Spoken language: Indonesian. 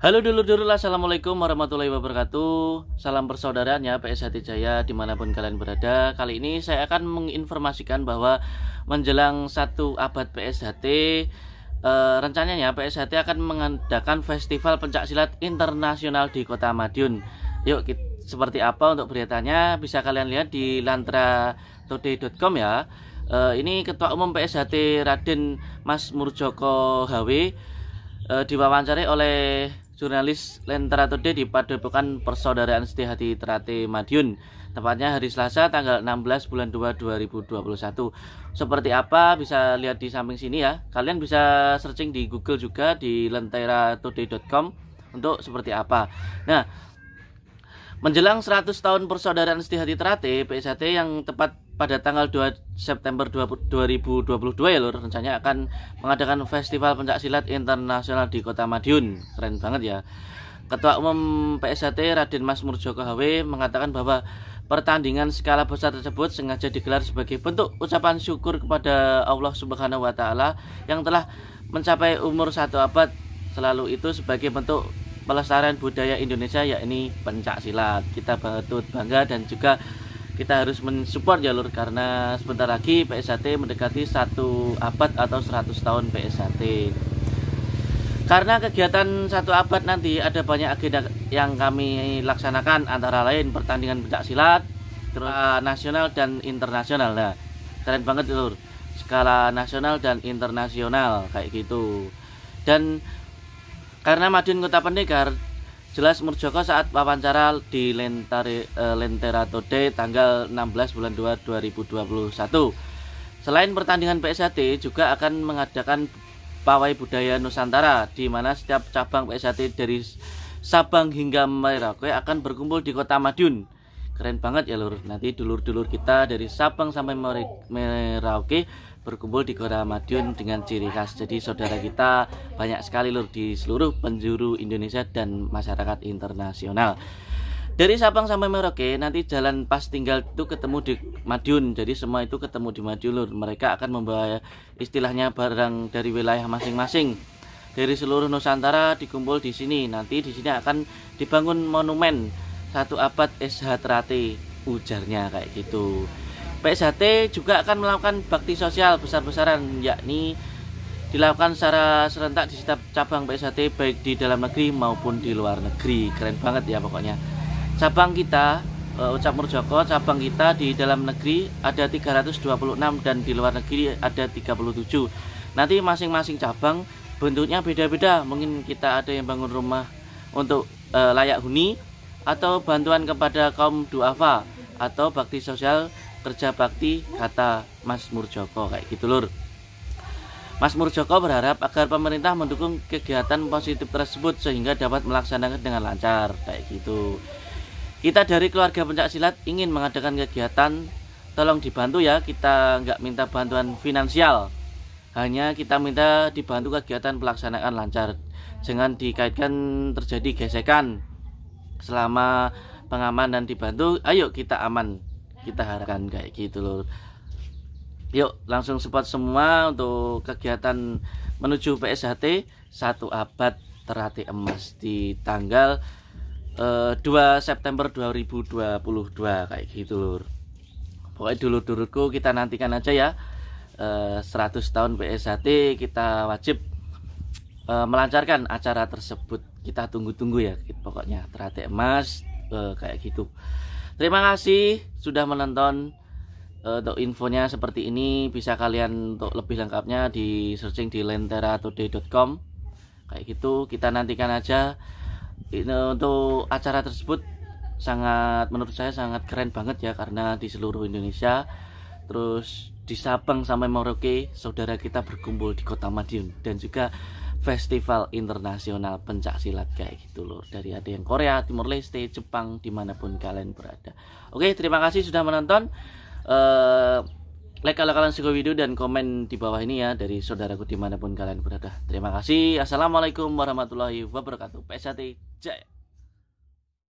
Halo dulur-dulur, Assalamualaikum warahmatullahi wabarakatuh Salam persaudaraan ya PS Hati Jaya dimanapun kalian berada Kali ini saya akan menginformasikan bahwa menjelang satu abad PSHT eh, Rencananya PSHT akan mengadakan festival pencak silat internasional di kota Madiun Yuk kita, seperti apa untuk beritanya bisa kalian lihat di lantratoday.com ya eh, Ini Ketua Umum PSHT Raden Mas Murjoko HW eh, diwawancarai oleh jurnalis Lentera Today di Padepokan Persaudaraan Setia Hati Terate Madiun tepatnya hari Selasa tanggal 16 bulan 2 2021 seperti apa bisa lihat di samping sini ya kalian bisa searching di Google juga di lenteratoday.com untuk seperti apa nah menjelang 100 tahun Persaudaraan setia Hati Terate PSHT yang tepat pada tanggal 2 September 2022 ya lur rencananya akan mengadakan festival pencak silat internasional di Kota Madiun. Keren banget ya. Ketua Umum PSAT Raden Mas Murjoko HW mengatakan bahwa pertandingan skala besar tersebut sengaja digelar sebagai bentuk ucapan syukur kepada Allah Subhanahu wa taala yang telah mencapai umur satu abad selalu itu sebagai bentuk pelestarian budaya Indonesia yakni pencak silat. Kita bertut bangga dan juga kita harus mensupport jalur karena sebentar lagi PSAT mendekati satu abad atau 100 tahun PSAT karena kegiatan satu abad nanti ada banyak agenda yang kami laksanakan antara lain pertandingan pencak silat terus eh, nasional dan internasional nah keren banget itu skala nasional dan internasional kayak gitu dan karena Madiun Kota Pendekar Jelas Murjoko saat wawancara di Lentare, e, eh, Lentera Today tanggal 16 bulan 2 2021. Selain pertandingan PSAT juga akan mengadakan pawai budaya Nusantara di mana setiap cabang PSAT dari Sabang hingga Merauke akan berkumpul di Kota Madiun. Keren banget ya lur. Nanti dulur-dulur kita dari Sabang sampai Merauke berkumpul di Kota Madiun dengan ciri khas. Jadi saudara kita banyak sekali lur di seluruh penjuru Indonesia dan masyarakat internasional. Dari Sabang sampai Merauke nanti jalan pas tinggal itu ketemu di Madiun. Jadi semua itu ketemu di Madiun lur. Mereka akan membawa istilahnya barang dari wilayah masing-masing. Dari seluruh Nusantara dikumpul di sini. Nanti di sini akan dibangun monumen satu abad SH Trate ujarnya kayak gitu. PSHT juga akan melakukan bakti sosial besar-besaran yakni dilakukan secara serentak di setiap cabang PSHT baik di dalam negeri maupun di luar negeri keren banget ya pokoknya cabang kita uh, Ucap Murjoko cabang kita di dalam negeri ada 326 dan di luar negeri ada 37 nanti masing-masing cabang bentuknya beda-beda mungkin kita ada yang bangun rumah untuk uh, layak huni atau bantuan kepada kaum duafa atau bakti sosial kerja bakti kata Mas Murjoko kayak gitu lur Mas Murjoko berharap agar pemerintah mendukung kegiatan positif tersebut sehingga dapat melaksanakan dengan lancar kayak gitu kita dari keluarga pencak silat ingin mengadakan kegiatan tolong dibantu ya kita nggak minta bantuan finansial hanya kita minta dibantu kegiatan pelaksanaan lancar jangan dikaitkan terjadi gesekan selama pengaman dan dibantu ayo kita aman kita harapkan kayak gitu loh yuk langsung support semua untuk kegiatan menuju PSHT satu abad terati emas di tanggal eh, 2 September 2022 kayak gitu lur pokoknya dulu dulurku kita nantikan aja ya eh, 100 tahun PSHT kita wajib eh, melancarkan acara tersebut kita tunggu-tunggu ya pokoknya terati emas eh, kayak gitu Terima kasih sudah menonton eh, untuk infonya seperti ini bisa kalian untuk lebih lengkapnya di searching di lenteratoday.com kayak gitu kita nantikan aja ini untuk acara tersebut sangat menurut saya sangat keren banget ya karena di seluruh Indonesia terus di Sabang sampai Merauke saudara kita berkumpul di kota Madiun dan juga festival internasional pencak silat kayak gitu loh dari ada yang Korea, Timur Leste, Jepang dimanapun kalian berada. Oke terima kasih sudah menonton. Uh, like kalau kalian suka video dan komen di bawah ini ya dari saudaraku dimanapun kalian berada. Terima kasih. Assalamualaikum warahmatullahi wabarakatuh. PSAT Jaya.